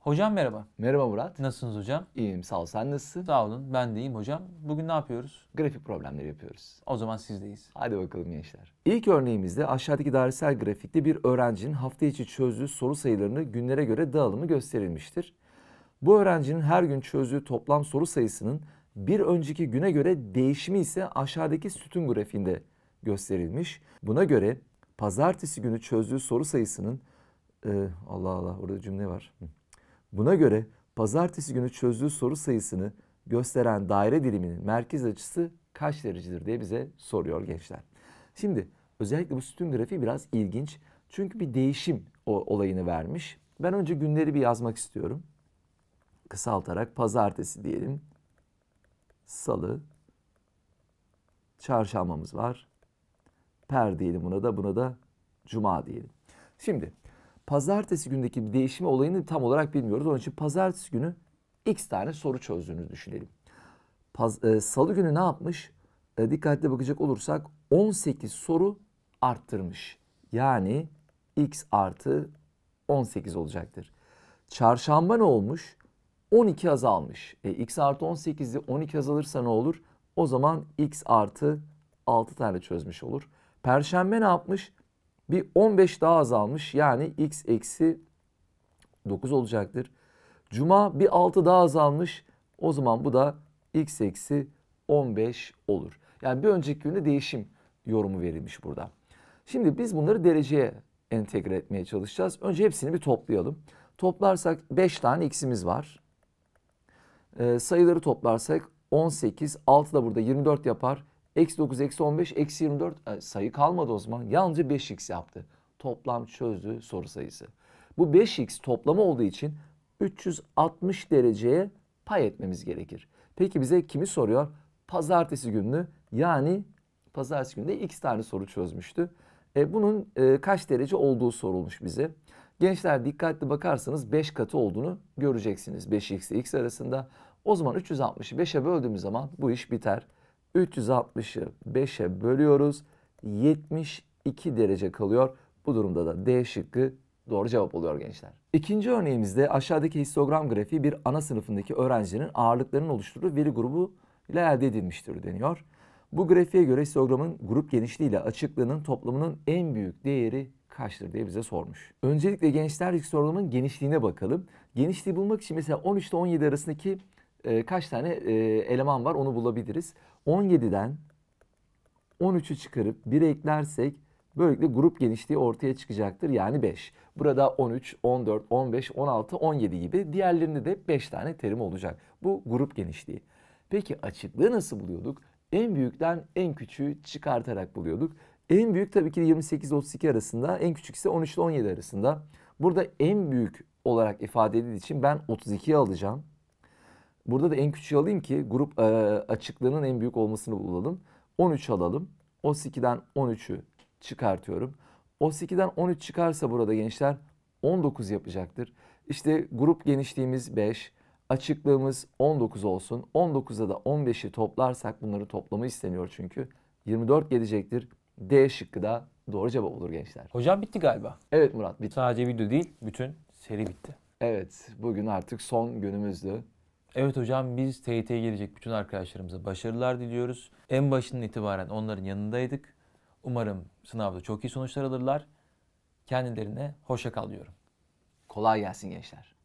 Hocam merhaba. Merhaba Murat. Nasılsınız hocam? İyiyim sağ ol. Sen nasılsın? Sağ olun. Ben de iyiyim hocam. Bugün ne yapıyoruz? Grafik problemleri yapıyoruz. O zaman sizdeyiz. Hadi bakalım gençler. İlk örneğimizde aşağıdaki dairesel grafikte bir öğrencinin hafta içi çözdüğü soru sayılarını günlere göre dağılımı gösterilmiştir. Bu öğrencinin her gün çözdüğü toplam soru sayısının bir önceki güne göre değişimi ise aşağıdaki sütun grafiğinde gösterilmiş. Buna göre pazartesi günü çözdüğü soru sayısının e, Allah Allah orada cümle var. Buna göre pazartesi günü çözdüğü soru sayısını gösteren daire diliminin merkez açısı kaç derecedir diye bize soruyor gençler. Şimdi özellikle bu sütun grafiği biraz ilginç. Çünkü bir değişim olayını vermiş. Ben önce günleri bir yazmak istiyorum. Kısaltarak pazartesi diyelim salı, çarşambamız var. Per diyelim buna da, buna da cuma diyelim. Şimdi pazartesi gündeki bir değişimi olayını tam olarak bilmiyoruz. Onun için pazartesi günü x tane soru çözdüğünüzü düşünelim. Paz, e, salı günü ne yapmış? E, dikkatli bakacak olursak 18 soru arttırmış. Yani x artı 18 olacaktır. Çarşamba ne olmuş? 12 azalmış. E, x artı 18'i 12 azalırsa ne olur? O zaman x artı 6 tane çözmüş olur. Perşembe ne yapmış? Bir 15 daha azalmış. Yani x eksi 9 olacaktır. Cuma bir 6 daha azalmış. O zaman bu da x eksi 15 olur. Yani bir önceki günde değişim yorumu verilmiş burada. Şimdi biz bunları dereceye entegre etmeye çalışacağız. Önce hepsini bir toplayalım. Toplarsak 5 tane x'imiz var. Ee, sayıları toplarsak 18, 6 da burada 24 yapar. Eksi 9, eksi 15, eksi 24 sayı kalmadı o zaman. Yalnızca 5x yaptı. Toplam çözdü soru sayısı. Bu 5x toplamı olduğu için 360 dereceye pay etmemiz gerekir. Peki bize kimi soruyor? Pazartesi günü yani pazartesi günde x tane soru çözmüştü. E, bunun e, kaç derece olduğu sorulmuş bize. Gençler dikkatli bakarsanız 5 katı olduğunu göreceksiniz. 5x ile x arasında. O zaman 360'ı 5'e böldüğümüz zaman bu iş biter. 360'ı 5'e bölüyoruz. 72 derece kalıyor. Bu durumda da D şıkkı doğru cevap oluyor gençler. İkinci örneğimizde aşağıdaki histogram grafiği bir ana sınıfındaki öğrencinin ağırlıklarının oluşturduğu veri grubu ile elde edilmiştir deniyor. Bu grafiğe göre histogramın grup genişliği ile açıklığının toplamının en büyük değeri kaçtır diye bize sormuş. Öncelikle gençler risk sorulumunun genişliğine bakalım. Genişliği bulmak için mesela 13 ile 17 arasındaki e, kaç tane e, eleman var onu bulabiliriz. 17'den 13'ü çıkarıp 1'e eklersek böylelikle grup genişliği ortaya çıkacaktır. Yani 5. Burada 13, 14, 15, 16, 17 gibi diğerlerinde de 5 tane terim olacak. Bu grup genişliği. Peki açıklığı nasıl buluyorduk? En büyükten en küçüğü çıkartarak buluyorduk. En büyük tabii ki 28-32 arasında, en küçük ise 13 ile 17 arasında. Burada en büyük olarak ifade edildiği için ben 32'yi alacağım. Burada da en küçüğü alayım ki grup e, açıklığının en büyük olmasını bulalım. 13 alalım. O 2'den 13'ü çıkartıyorum. O 2'den 13 çıkarsa burada gençler 19 yapacaktır. İşte grup genişliğimiz 5, açıklığımız 19 olsun. 19'a da 15'i toplarsak bunları toplamı isteniyor çünkü. 24 gelecektir. D şıkkı da doğru cevap olur gençler. Hocam bitti galiba. Evet Murat bitti. Sadece video değil bütün seri bitti. Evet bugün artık son günümüzdü. Evet hocam biz TYT'ye gelecek bütün arkadaşlarımıza başarılar diliyoruz. En başından itibaren onların yanındaydık. Umarım sınavda çok iyi sonuçlar alırlar. Kendilerine hoşça kal diyorum. Kolay gelsin gençler.